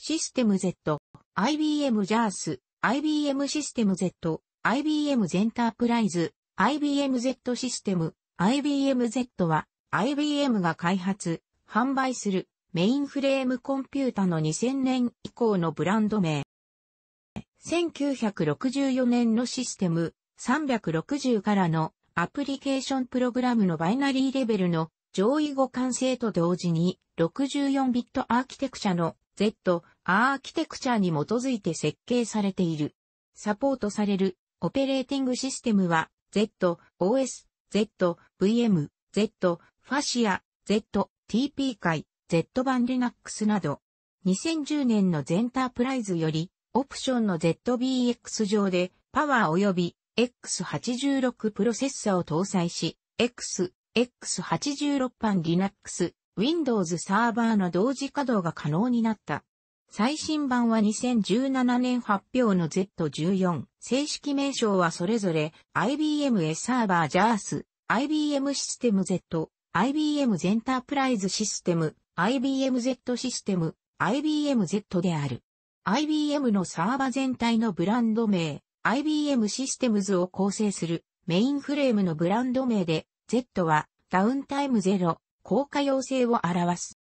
システム Z、IBM ジャース、IBM システム Z、IBM ゼンタープライズ、IBM Z システム、IBM Z は IBM が開発、販売するメインフレームコンピュータの2000年以降のブランド名。1964年のシステム360からのアプリケーションプログラムのバイナリーレベルの上位互換性と同時に64ビットアーキテクチャの Z アーキテクチャに基づいて設計されている。サポートされるオペレーティングシステムは Z、OS、Z、VM、Z、f a s i a Z、TP 界、Z 版 Linux など、2010年のゼンタープライズより、オプションの ZBX 上で、パワー及び X86 プロセッサを搭載し、X、X86 版 Linux、Windows サーバーの同時稼働が可能になった。最新版は2017年発表の Z14。正式名称はそれぞれ IBM S サーバー JARS、IBM システム Z、IBM ゼンタープライズシステム、IBM Z システム、IBM Z である。IBM のサーバ全体のブランド名、IBM システムズを構成するメインフレームのブランド名で、Z はダウンタイムゼロ、効果要請を表す。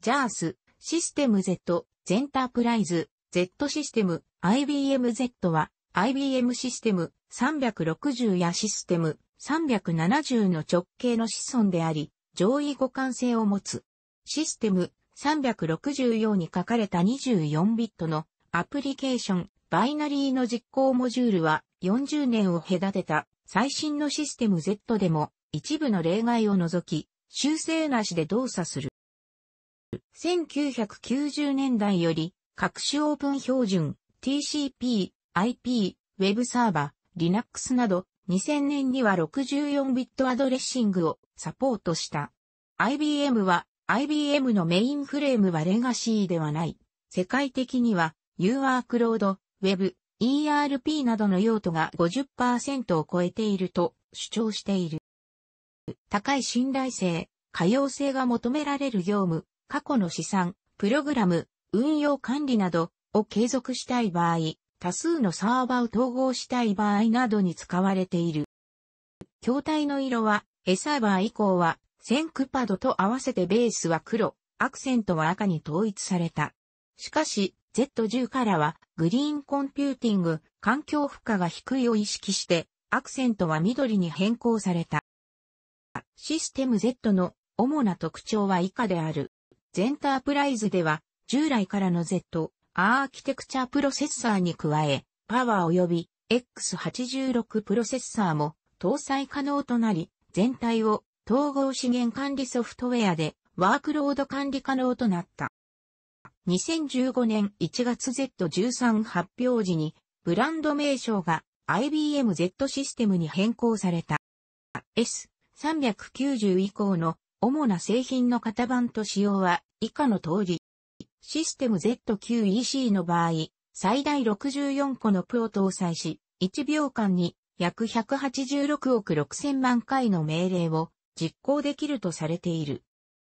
ジャース、システム Z、ゼンタープライズ、Z システム、IBM Z は、IBM システム360やシステム370の直径の子孫であり、上位互換性を持つ。システム364に書かれた24ビットのアプリケーション、バイナリーの実行モジュールは40年を隔てた最新のシステム Z でも一部の例外を除き修正なしで動作する。1990年代より、各種オープン標準、TCP、IP、Web サーバー、Linux など、2000年には 64bit アドレッシングをサポートした。IBM は、IBM のメインフレームはレガシーではない。世界的には、ユーワークロード、Web、ERP などの用途が50%を超えていると主張している。高い信頼性、可用性が求められる業務、過去の試算、プログラム、運用管理などを継続したい場合、多数のサーバーを統合したい場合などに使われている。筐体の色は、エサーバー以降は、センクパドと合わせてベースは黒、アクセントは赤に統一された。しかし、Z10 からは、グリーンコンピューティング、環境負荷が低いを意識して、アクセントは緑に変更された。システム Z の主な特徴は以下である。ゼンタープライズでは、従来からの Z、アーキテクチャプロセッサーに加え、パワー及び X86 プロセッサーも搭載可能となり、全体を統合資源管理ソフトウェアでワークロード管理可能となった。2015年1月 Z13 発表時にブランド名称が IBM Z システムに変更された。S 390以降の主な製品の型番と仕様は以下の通り。システム Z9EC の場合、最大64個のプを搭載し、1秒間に約186億6000万回の命令を実行できるとされている。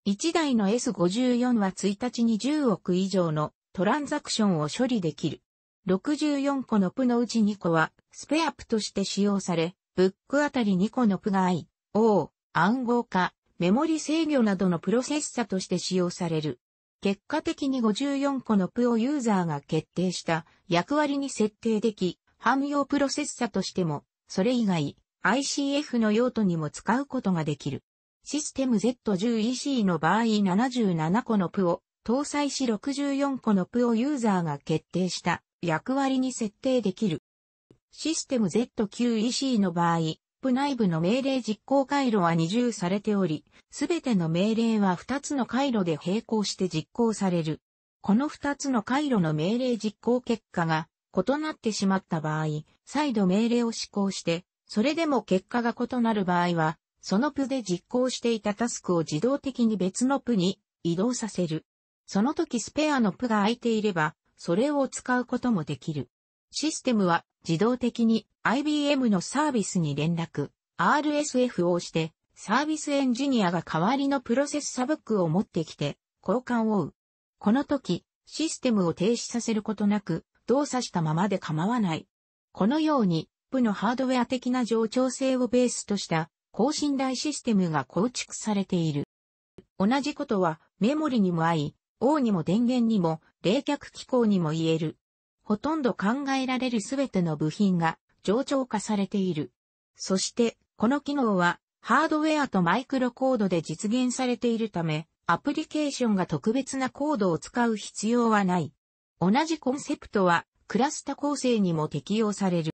1台の S54 は1日に10億以上のトランザクションを処理できる。64個のプのうち2個はスペアプとして使用され、ブックあたり2個のプがあい、応、暗号化、メモリ制御などのプロセッサとして使用される。結果的に54個の P をユーザーが決定した役割に設定でき、汎用プロセッサとしても、それ以外、ICF の用途にも使うことができる。システム Z10EC の場合77個のプを搭載し64個のプをユーザーが決定した役割に設定できる。システム Z9EC の場合、プ内部の命令実行回路は二重されており、すべての命令は二つの回路で並行して実行される。この二つの回路の命令実行結果が異なってしまった場合、再度命令を施行して、それでも結果が異なる場合は、そのプで実行していたタスクを自動的に別のプに移動させる。その時スペアのプが空いていれば、それを使うこともできる。システムは自動的に IBM のサービスに連絡、RSF をして、サービスエンジニアが代わりのプロセスサブックを持ってきて、交換を追う。この時、システムを停止させることなく、動作したままで構わない。このように、部のハードウェア的な冗長性をベースとした、高信頼システムが構築されている。同じことは、メモリにも合い、王にも電源にも、冷却機構にも言える。ほとんど考えられるすべての部品が冗長化されている。そして、この機能は、ハードウェアとマイクロコードで実現されているため、アプリケーションが特別なコードを使う必要はない。同じコンセプトは、クラスタ構成にも適用される。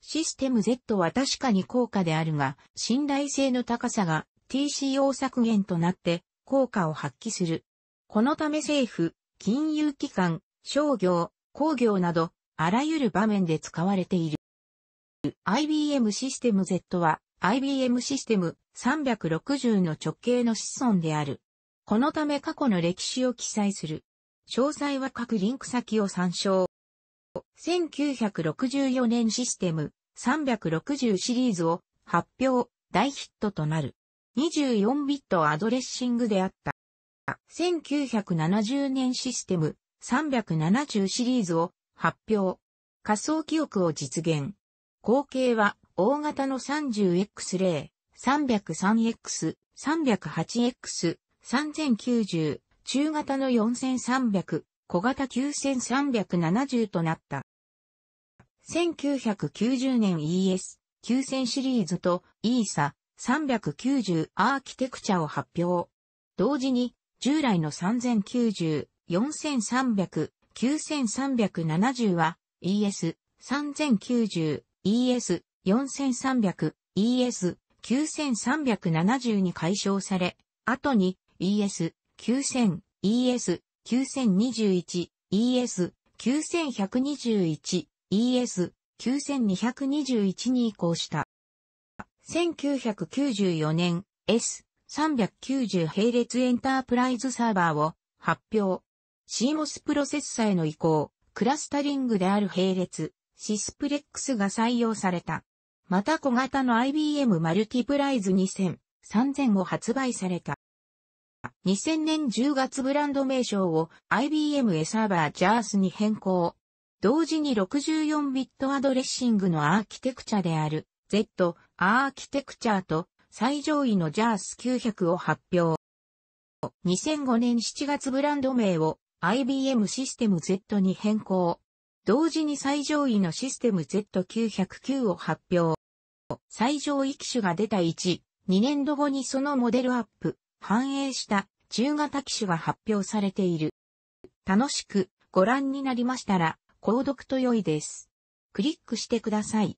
システム Z は確かに高価であるが、信頼性の高さが TCO 削減となって効果を発揮する。このため政府、金融機関、商業、工業など、あらゆる場面で使われている。IBM システム Z は IBM システム360の直系の子孫である。このため過去の歴史を記載する。詳細は各リンク先を参照。1964年システム360シリーズを発表、大ヒットとなる。24ビットアドレッシングであった。1970年システム370シリーズを発表。仮想記憶を実現。後継は大型の 30X0、303X、308X、3090、中型の4300、小型9370となった。1990年 ES9000 シリーズと ESA390 アーキテクチャを発表。同時に従来の3090、4300、9370は ES、3090、ES、4300、ES、9370に解消され、後に ES、9000、ES、9021、ES、9121、ES、9221に移行した。1994年、S390 並列エンタープライズサーバーを発表。CMOS プロセッサへの移行、クラスタリングである並列、シスプレックスが採用された。また小型の IBM マルティプライズ2000、3000も発売された。2000年10月ブランド名称を IBM エサーバージャースに変更。同時に64ビットアドレッシングのアーキテクチャである Z アーキテクチャと最上位のジャース900を発表。2005年7月ブランド名を IBM システム Z に変更。同時に最上位のシステム Z909 を発表。最上位機種が出た1、2年度後にそのモデルアップ、反映した中型機種が発表されている。楽しくご覧になりましたら、購読と良いです。クリックしてください。